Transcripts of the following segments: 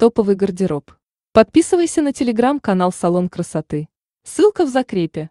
Топовый гардероб. Подписывайся на телеграм-канал «Салон красоты». Ссылка в закрепе.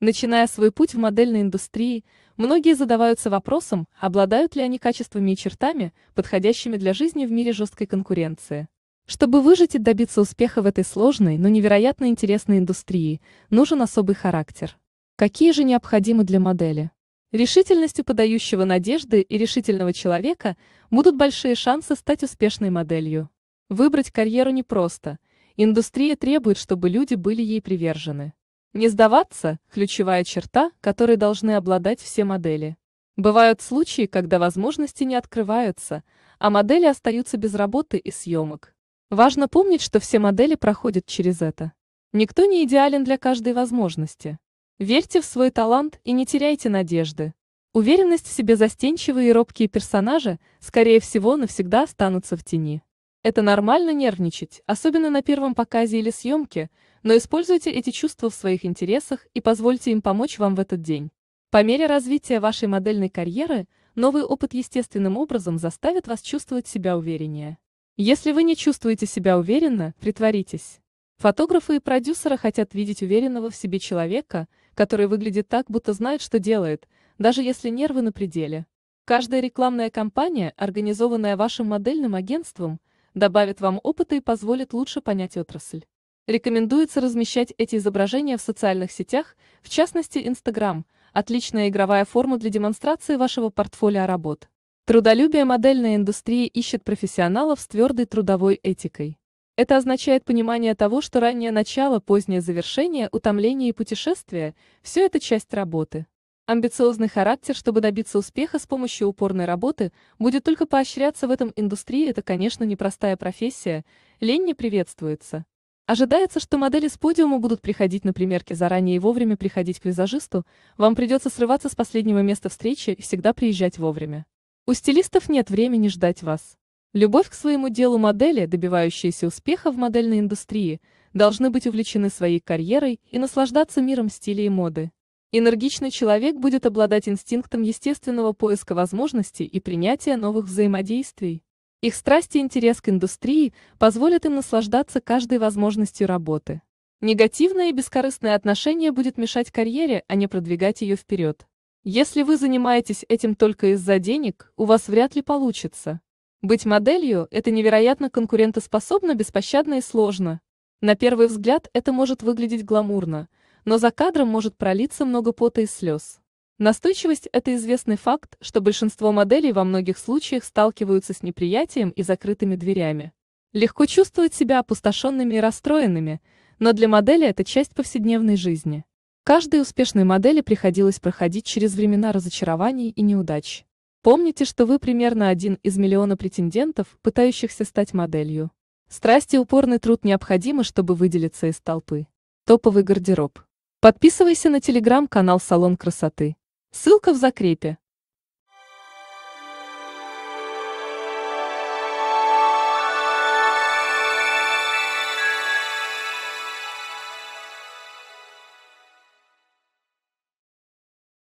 Начиная свой путь в модельной индустрии, многие задаваются вопросом, обладают ли они качествами и чертами, подходящими для жизни в мире жесткой конкуренции. Чтобы выжить и добиться успеха в этой сложной, но невероятно интересной индустрии, нужен особый характер. Какие же необходимы для модели? Решительностью подающего надежды и решительного человека будут большие шансы стать успешной моделью. Выбрать карьеру непросто. Индустрия требует, чтобы люди были ей привержены. Не сдаваться – ключевая черта, которой должны обладать все модели. Бывают случаи, когда возможности не открываются, а модели остаются без работы и съемок. Важно помнить, что все модели проходят через это. Никто не идеален для каждой возможности. Верьте в свой талант и не теряйте надежды. Уверенность в себе застенчивые и робкие персонажи, скорее всего, навсегда останутся в тени. Это нормально нервничать, особенно на первом показе или съемке, но используйте эти чувства в своих интересах и позвольте им помочь вам в этот день. По мере развития вашей модельной карьеры, новый опыт естественным образом заставит вас чувствовать себя увереннее. Если вы не чувствуете себя уверенно, притворитесь. Фотографы и продюсеры хотят видеть уверенного в себе человека, который выглядит так, будто знает, что делает, даже если нервы на пределе. Каждая рекламная кампания, организованная вашим модельным агентством – добавит вам опыта и позволит лучше понять отрасль. Рекомендуется размещать эти изображения в социальных сетях, в частности Instagram, отличная игровая форма для демонстрации вашего портфолио работ. Трудолюбие модельной индустрии ищет профессионалов с твердой трудовой этикой. Это означает понимание того, что раннее начало, позднее завершение, утомление и путешествие – все это часть работы. Амбициозный характер, чтобы добиться успеха с помощью упорной работы, будет только поощряться в этом индустрии, это, конечно, непростая профессия, лень не приветствуется. Ожидается, что модели с подиума будут приходить на примерки заранее и вовремя приходить к визажисту, вам придется срываться с последнего места встречи и всегда приезжать вовремя. У стилистов нет времени ждать вас. Любовь к своему делу модели, добивающиеся успеха в модельной индустрии, должны быть увлечены своей карьерой и наслаждаться миром стиля и моды. Энергичный человек будет обладать инстинктом естественного поиска возможностей и принятия новых взаимодействий. Их страсть и интерес к индустрии позволят им наслаждаться каждой возможностью работы. Негативное и бескорыстное отношение будет мешать карьере, а не продвигать ее вперед. Если вы занимаетесь этим только из-за денег, у вас вряд ли получится. Быть моделью – это невероятно конкурентоспособно, беспощадно и сложно. На первый взгляд это может выглядеть гламурно – но за кадром может пролиться много пота и слез. Настойчивость – это известный факт, что большинство моделей во многих случаях сталкиваются с неприятием и закрытыми дверями. Легко чувствовать себя опустошенными и расстроенными, но для модели это часть повседневной жизни. Каждой успешной модели приходилось проходить через времена разочарований и неудач. Помните, что вы примерно один из миллиона претендентов, пытающихся стать моделью. Страсть и упорный труд необходимы, чтобы выделиться из толпы. Топовый гардероб. Подписывайся на телеграм-канал «Салон красоты». Ссылка в закрепе.